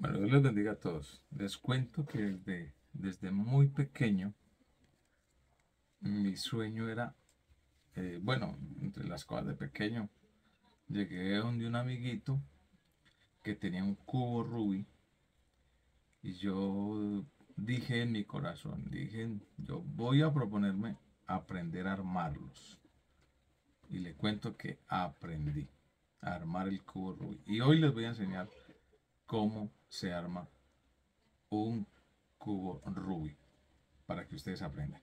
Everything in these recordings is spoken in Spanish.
Bueno, Dios les bendiga a todos. Les cuento que desde, muy pequeño mi sueño era, eh, bueno, entre las cosas de pequeño, llegué donde un amiguito que tenía un cubo rubí, y yo dije en mi corazón, dije, yo voy a proponerme aprender a armarlos. Y le cuento que aprendí a armar el cubo rubí. Y hoy les voy a enseñar cómo se arma un cubo Rubik para que ustedes aprendan.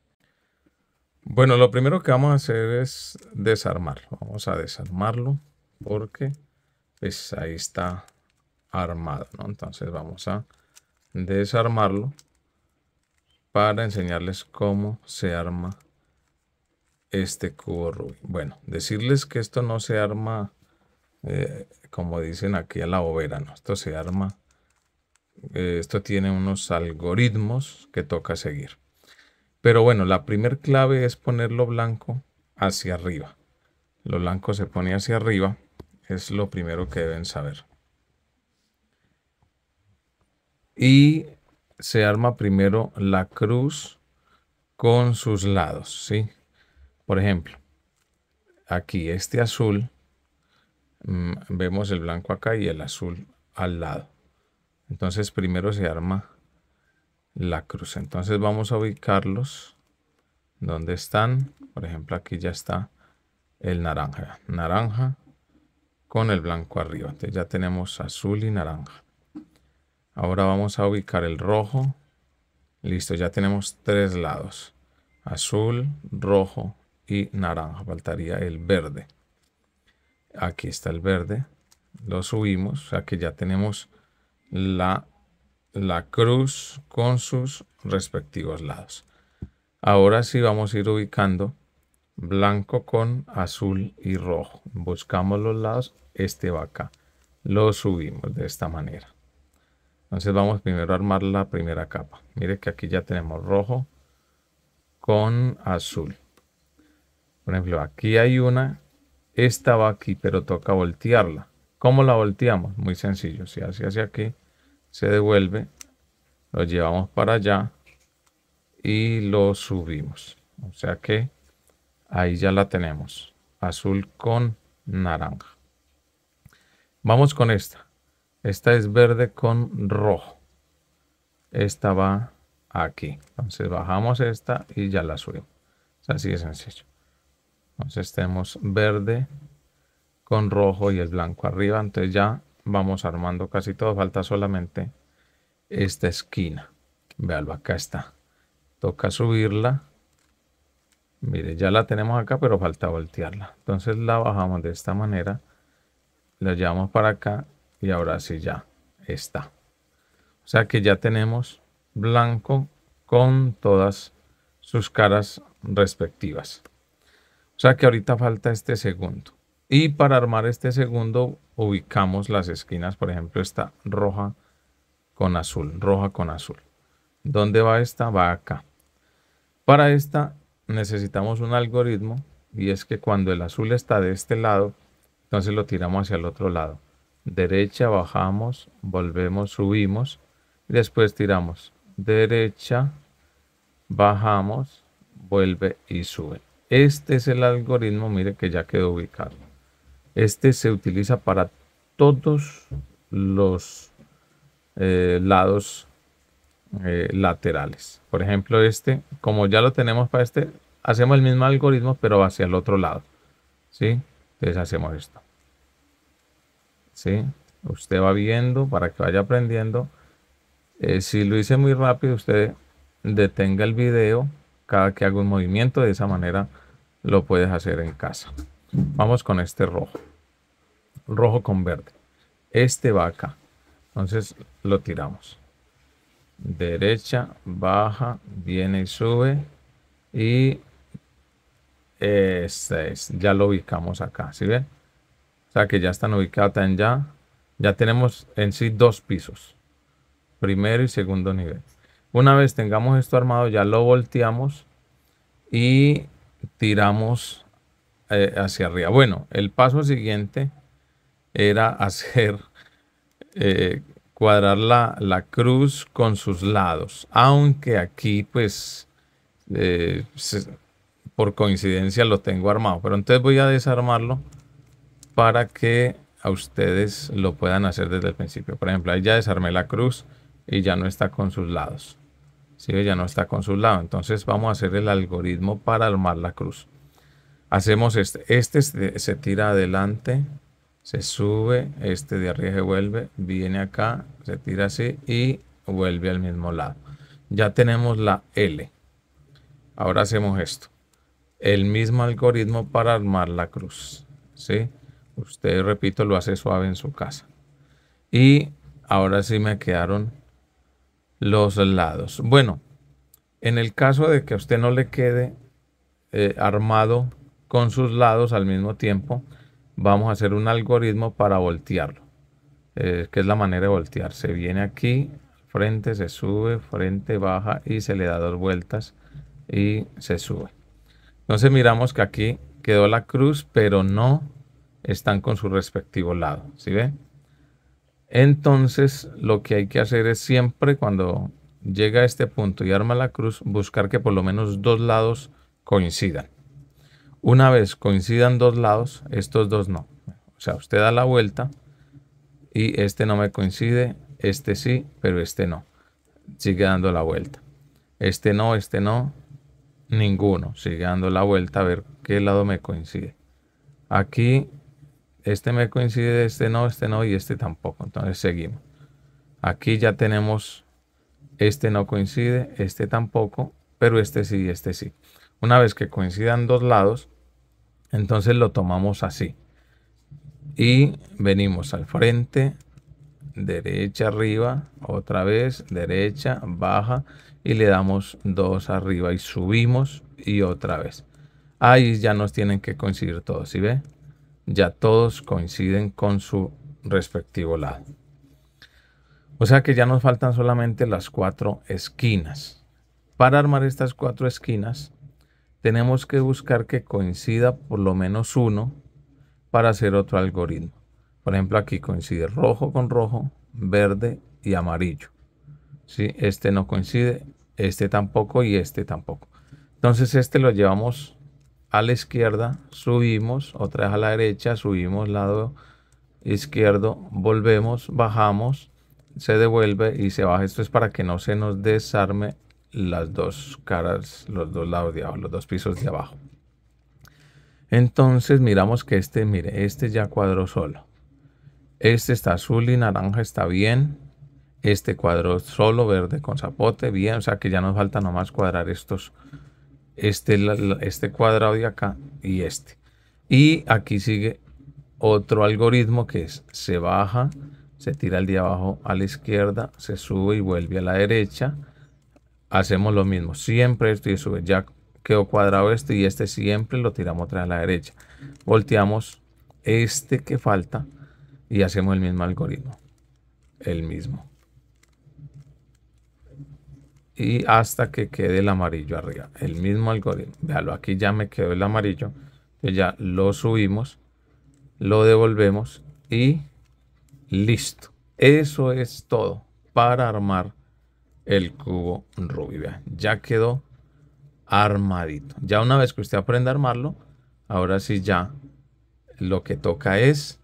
Bueno, lo primero que vamos a hacer es desarmarlo. Vamos a desarmarlo porque pues, ahí está armado, ¿no? Entonces vamos a desarmarlo para enseñarles cómo se arma este cubo Rubik. Bueno, decirles que esto no se arma eh, como dicen aquí a la bobera, Esto se arma, eh, esto tiene unos algoritmos que toca seguir. Pero bueno, la primer clave es ponerlo blanco hacia arriba. Lo blanco se pone hacia arriba, es lo primero que deben saber. Y se arma primero la cruz con sus lados, ¿sí? Por ejemplo, aquí este azul Mm, vemos el blanco acá y el azul al lado. Entonces primero se arma la cruz. Entonces vamos a ubicarlos donde están. Por ejemplo, aquí ya está el naranja. Naranja con el blanco arriba. Entonces ya tenemos azul y naranja. Ahora vamos a ubicar el rojo. Listo, ya tenemos tres lados. Azul, rojo y naranja. Faltaría el verde. Aquí está el verde. Lo subimos. Aquí ya tenemos la, la cruz con sus respectivos lados. Ahora sí vamos a ir ubicando blanco con azul y rojo. Buscamos los lados. Este va acá. Lo subimos de esta manera. Entonces vamos primero a armar la primera capa. Mire que aquí ya tenemos rojo con azul. Por ejemplo, aquí hay una esta va aquí, pero toca voltearla. ¿Cómo la volteamos? Muy sencillo. Se hace hacia aquí, se devuelve, lo llevamos para allá y lo subimos. O sea que ahí ya la tenemos. Azul con naranja. Vamos con esta. Esta es verde con rojo. Esta va aquí. Entonces bajamos esta y ya la subimos. así de sencillo. Entonces tenemos verde con rojo y el blanco arriba. Entonces ya vamos armando casi todo. Falta solamente esta esquina. Veanlo, acá está. Toca subirla. Mire, ya la tenemos acá, pero falta voltearla. Entonces la bajamos de esta manera. La llevamos para acá y ahora sí ya está. O sea que ya tenemos blanco con todas sus caras respectivas. O sea que ahorita falta este segundo. Y para armar este segundo ubicamos las esquinas, por ejemplo, esta roja con azul, roja con azul. ¿Dónde va esta? Va acá. Para esta necesitamos un algoritmo y es que cuando el azul está de este lado, entonces lo tiramos hacia el otro lado. Derecha, bajamos, volvemos, subimos después tiramos. Derecha, bajamos, vuelve y sube. Este es el algoritmo, mire que ya quedó ubicado. Este se utiliza para todos los eh, lados eh, laterales. Por ejemplo, este, como ya lo tenemos para este, hacemos el mismo algoritmo, pero hacia el otro lado. ¿Sí? Entonces hacemos esto. ¿Sí? Usted va viendo para que vaya aprendiendo. Eh, si lo hice muy rápido, usted detenga el video cada que haga un movimiento, de esa manera lo puedes hacer en casa. Vamos con este rojo, rojo con verde. Este va acá, entonces lo tiramos. Derecha, baja, viene y sube y este es, ya lo ubicamos acá, ¿sí ven? O sea que ya están ubicadas en ya, ya tenemos en sí dos pisos, primero y segundo nivel. Una vez tengamos esto armado, ya lo volteamos y tiramos eh, hacia arriba. Bueno, el paso siguiente era hacer eh, cuadrar la, cruz con sus lados. Aunque aquí, pues, eh, por coincidencia lo tengo armado. Pero entonces voy a desarmarlo para que a ustedes lo puedan hacer desde el principio. Por ejemplo, ahí ya desarmé la cruz y ya no está con sus lados. ¿sí? Ella no está con su lado. Entonces vamos a hacer el algoritmo para armar la cruz. Hacemos este. Este se tira adelante, se sube, este de arriba se vuelve, viene acá, se tira así y vuelve al mismo lado. Ya tenemos la L. Ahora hacemos esto. El mismo algoritmo para armar la cruz. ¿sí? Usted, repito, lo hace suave en su casa. Y ahora sí me quedaron los lados. Bueno, en el caso de que a usted no le quede eh, armado con sus lados al mismo tiempo, vamos a hacer un algoritmo para voltearlo, eh, que es la manera de voltear. Se viene aquí, frente, se sube, frente, baja y se le da dos vueltas y se sube. Entonces miramos que aquí quedó la cruz, pero no están con su respectivo lado. ¿Sí ven? Entonces, lo que hay que hacer es siempre cuando llega a este punto y arma la cruz, buscar que por lo menos dos lados coincidan. Una vez coincidan dos lados, estos dos no. O sea, usted da la vuelta y este no me coincide, este sí, pero este no. Sigue dando la vuelta. Este no, este no, ninguno. Sigue dando la vuelta a ver qué lado me coincide. Aquí este me coincide, este no, este no y este tampoco. Entonces seguimos. Aquí ya tenemos, este no coincide, este tampoco, pero este sí y este sí. Una vez que coincidan dos lados, entonces lo tomamos así. Y venimos al frente, derecha arriba, otra vez, derecha, baja y le damos dos arriba y subimos y otra vez. Ahí ya nos tienen que coincidir todos, ¿sí ve? ya todos coinciden con su respectivo lado. O sea que ya nos faltan solamente las cuatro esquinas. Para armar estas cuatro esquinas, tenemos que buscar que coincida por lo menos uno para hacer otro algoritmo. Por ejemplo, aquí coincide rojo con rojo, verde y amarillo. ¿Sí? Este no coincide, este tampoco y este tampoco. Entonces este lo llevamos a la izquierda, subimos, otra vez a la derecha, subimos lado izquierdo, volvemos, bajamos, se devuelve y se baja. Esto es para que no se nos desarme las dos caras, los dos lados de abajo, los dos pisos de abajo. Entonces miramos que este, mire, este ya cuadró solo. Este está azul y naranja, está bien. Este cuadro solo, verde con zapote, bien. O sea que ya nos falta nomás cuadrar estos este, este cuadrado de acá y este. Y aquí sigue otro algoritmo que es se baja, se tira el de abajo a la izquierda, se sube y vuelve a la derecha. Hacemos lo mismo, siempre esto y sube. Ya quedó cuadrado este y este siempre lo tiramos atrás a la derecha. Volteamos este que falta y hacemos el mismo algoritmo. El mismo y hasta que quede el amarillo arriba. El mismo algoritmo. Véalo, aquí ya me quedó el amarillo. ya lo subimos, lo devolvemos y listo. Eso es todo para armar el cubo Vean, Ya quedó armadito. Ya una vez que usted aprenda a armarlo, ahora sí ya lo que toca es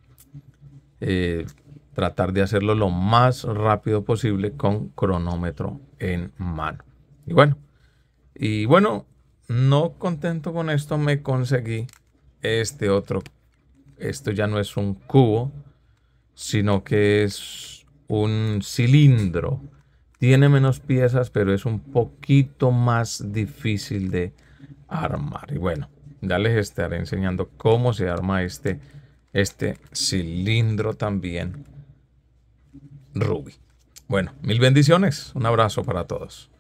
eh, tratar de hacerlo lo más rápido posible con cronómetro en mano. Y bueno, y bueno, no contento con esto, me conseguí este otro. Esto ya no es un cubo, sino que es un cilindro. Tiene menos piezas, pero es un poquito más difícil de armar. Y bueno, ya les estaré enseñando cómo se arma este, este cilindro también Ruby. Bueno, mil bendiciones. Un abrazo para todos.